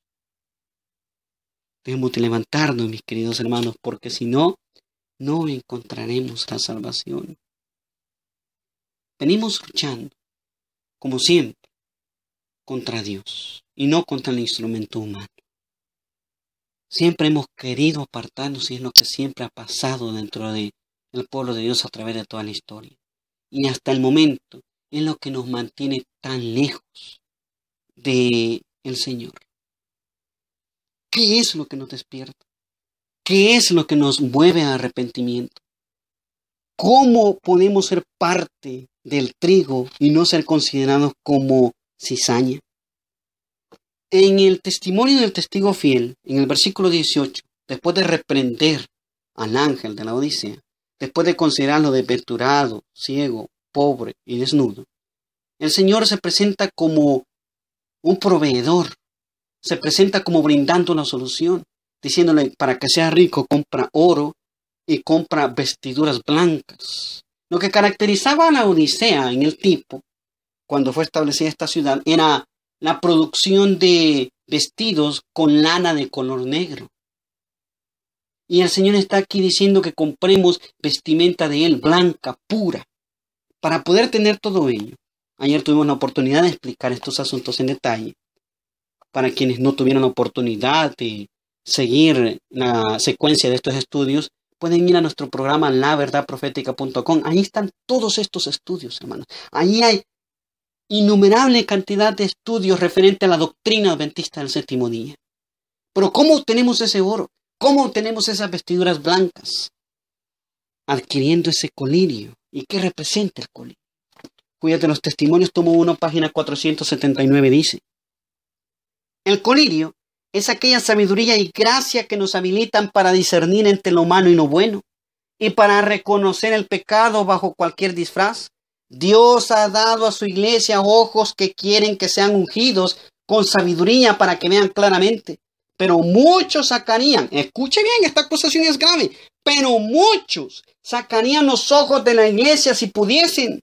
Debemos de levantarnos, mis queridos hermanos, porque si no, no encontraremos la salvación. Venimos luchando, como siempre, contra Dios y no contra el instrumento humano. Siempre hemos querido apartarnos y es lo que siempre ha pasado dentro del el pueblo de Dios a través de toda la historia. Y hasta el momento es lo que nos mantiene tan lejos de el Señor. ¿Qué es lo que nos despierta? ¿Qué es lo que nos mueve a arrepentimiento? ¿Cómo podemos ser parte del trigo y no ser considerados como cizaña? En el testimonio del testigo fiel, en el versículo 18, después de reprender al ángel de la Odisea, después de considerarlo desventurado, ciego, pobre y desnudo, el Señor se presenta como un proveedor se presenta como brindando una solución, diciéndole, para que sea rico, compra oro y compra vestiduras blancas. Lo que caracterizaba a la Odisea en el tipo, cuando fue establecida esta ciudad, era la producción de vestidos con lana de color negro. Y el Señor está aquí diciendo que compremos vestimenta de Él, blanca, pura, para poder tener todo ello. Ayer tuvimos la oportunidad de explicar estos asuntos en detalle para quienes no tuvieron oportunidad de seguir la secuencia de estos estudios, pueden ir a nuestro programa laverdadprofetica.com. Ahí están todos estos estudios, hermanos. Ahí hay innumerable cantidad de estudios referente a la doctrina adventista del séptimo día. Pero ¿cómo obtenemos ese oro? ¿Cómo obtenemos esas vestiduras blancas? Adquiriendo ese colirio. ¿Y qué representa el colirio? Cuídate los testimonios, tomo 1, página 479, dice. El colirio es aquella sabiduría y gracia que nos habilitan para discernir entre lo malo y lo bueno y para reconocer el pecado bajo cualquier disfraz. Dios ha dado a su iglesia ojos que quieren que sean ungidos con sabiduría para que vean claramente. Pero muchos sacarían, escuche bien, esta acusación es grave, pero muchos sacarían los ojos de la iglesia si pudiesen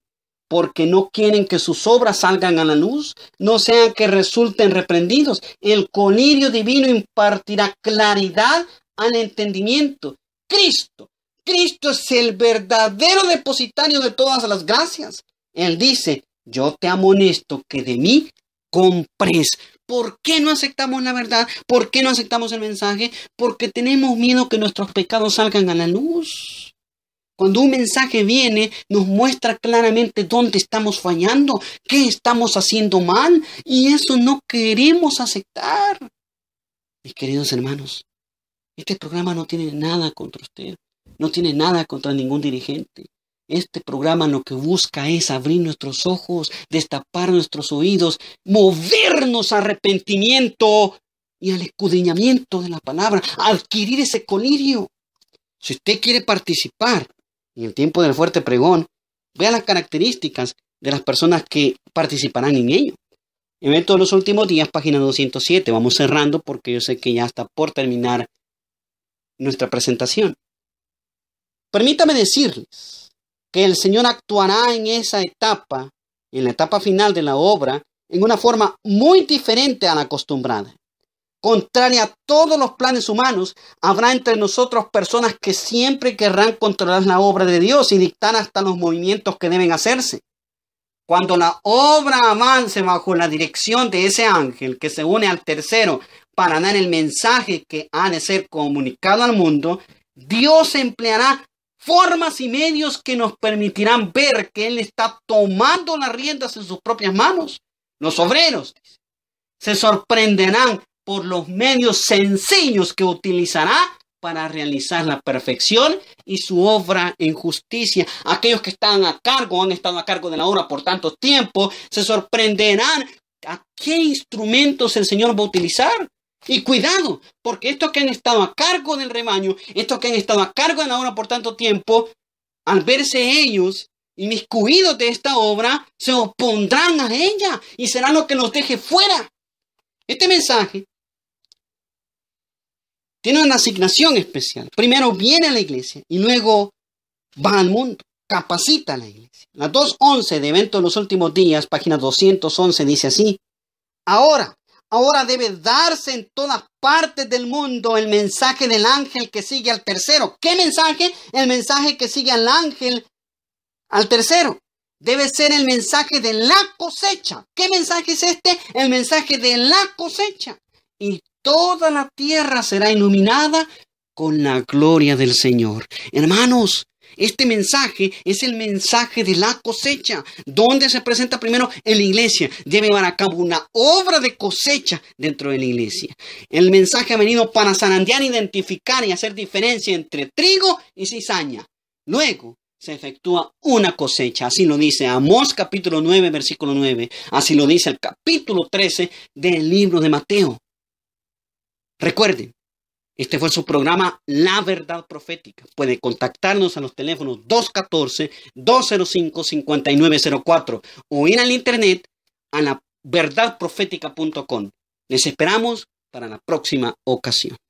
porque no quieren que sus obras salgan a la luz, no sean que resulten reprendidos. El colirio divino impartirá claridad al entendimiento. Cristo, Cristo es el verdadero depositario de todas las gracias. Él dice, yo te amonesto que de mí compres. ¿Por qué no aceptamos la verdad? ¿Por qué no aceptamos el mensaje? Porque tenemos miedo que nuestros pecados salgan a la luz. Cuando un mensaje viene, nos muestra claramente dónde estamos fallando, qué estamos haciendo mal, y eso no queremos aceptar. Mis queridos hermanos, este programa no tiene nada contra usted, no tiene nada contra ningún dirigente. Este programa lo que busca es abrir nuestros ojos, destapar nuestros oídos, movernos al arrepentimiento y al escudriñamiento de la palabra, adquirir ese colirio. Si usted quiere participar en el tiempo del fuerte pregón, vea las características de las personas que participarán en ello. Eventos de los últimos días, página 207. Vamos cerrando porque yo sé que ya está por terminar nuestra presentación. Permítame decirles que el Señor actuará en esa etapa, en la etapa final de la obra, en una forma muy diferente a la acostumbrada contraria a todos los planes humanos, habrá entre nosotros personas que siempre querrán controlar la obra de Dios y dictar hasta los movimientos que deben hacerse. Cuando la obra avance bajo la dirección de ese ángel que se une al tercero para dar el mensaje que ha de ser comunicado al mundo, Dios empleará formas y medios que nos permitirán ver que Él está tomando las riendas en sus propias manos. Los obreros se sorprenderán por los medios sencillos que utilizará para realizar la perfección y su obra en justicia. Aquellos que están a cargo, han estado a cargo de la obra por tanto tiempo, se sorprenderán a qué instrumentos el Señor va a utilizar. Y cuidado, porque estos que han estado a cargo del rebaño, estos que han estado a cargo de la obra por tanto tiempo, al verse ellos inmiscuidos de esta obra, se opondrán a ella y serán los que los deje fuera. Este mensaje tiene una asignación especial. Primero viene a la iglesia y luego va al mundo. Capacita a la iglesia. La 2.11 de Eventos de los Últimos Días, página 211, dice así. Ahora, ahora debe darse en todas partes del mundo el mensaje del ángel que sigue al tercero. ¿Qué mensaje? El mensaje que sigue al ángel al tercero. Debe ser el mensaje de la cosecha. ¿Qué mensaje es este? El mensaje de la cosecha. Y toda la tierra será iluminada con la gloria del Señor. Hermanos, este mensaje es el mensaje de la cosecha, donde se presenta primero en la iglesia. Debe llevar a cabo una obra de cosecha dentro de la iglesia. El mensaje ha venido para zarandear, identificar y hacer diferencia entre trigo y cizaña. Luego se efectúa una cosecha. Así lo dice Amós capítulo 9, versículo 9. Así lo dice el capítulo 13 del libro de Mateo. Recuerden, este fue su programa La Verdad Profética. Puede contactarnos a los teléfonos 214-205-5904 o ir al internet a la verdadprofética.com. Les esperamos para la próxima ocasión.